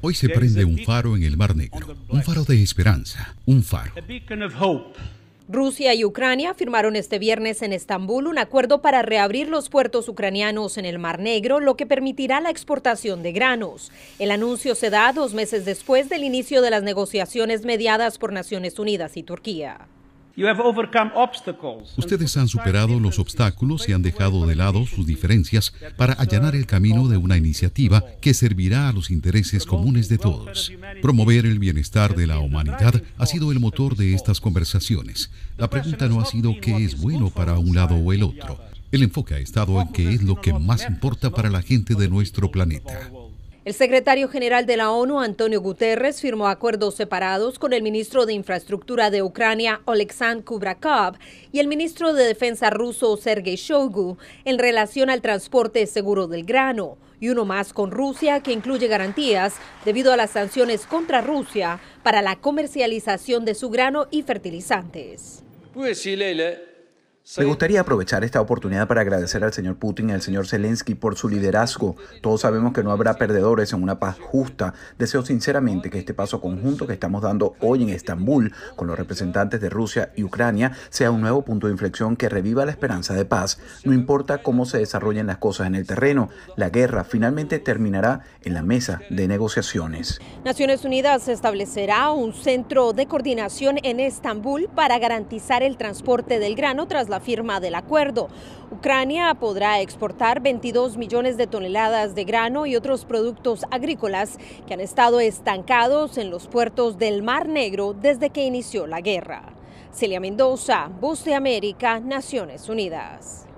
Hoy se prende un faro en el Mar Negro, un faro de esperanza, un faro. Rusia y Ucrania firmaron este viernes en Estambul un acuerdo para reabrir los puertos ucranianos en el Mar Negro, lo que permitirá la exportación de granos. El anuncio se da dos meses después del inicio de las negociaciones mediadas por Naciones Unidas y Turquía. Ustedes han superado los obstáculos y han dejado de lado sus diferencias para allanar el camino de una iniciativa que servirá a los intereses comunes de todos. Promover el bienestar de la humanidad ha sido el motor de estas conversaciones. La pregunta no ha sido qué es bueno para un lado o el otro. El enfoque ha estado en qué es lo que más importa para la gente de nuestro planeta. El secretario general de la ONU, Antonio Guterres, firmó acuerdos separados con el ministro de Infraestructura de Ucrania, Oleksandr Kubrakov, y el ministro de Defensa ruso, Sergei Shogu, en relación al transporte seguro del grano, y uno más con Rusia, que incluye garantías debido a las sanciones contra Rusia para la comercialización de su grano y fertilizantes. Pues sí, Leila. Me gustaría aprovechar esta oportunidad para agradecer al señor Putin y al señor Zelensky por su liderazgo. Todos sabemos que no habrá perdedores en una paz justa. Deseo sinceramente que este paso conjunto que estamos dando hoy en Estambul con los representantes de Rusia y Ucrania sea un nuevo punto de inflexión que reviva la esperanza de paz. No importa cómo se desarrollen las cosas en el terreno, la guerra finalmente terminará en la mesa de negociaciones. Naciones Unidas establecerá un centro de coordinación en Estambul para garantizar el transporte del grano tras la firma del acuerdo. Ucrania podrá exportar 22 millones de toneladas de grano y otros productos agrícolas que han estado estancados en los puertos del Mar Negro desde que inició la guerra. Celia Mendoza, Voz de América, Naciones Unidas.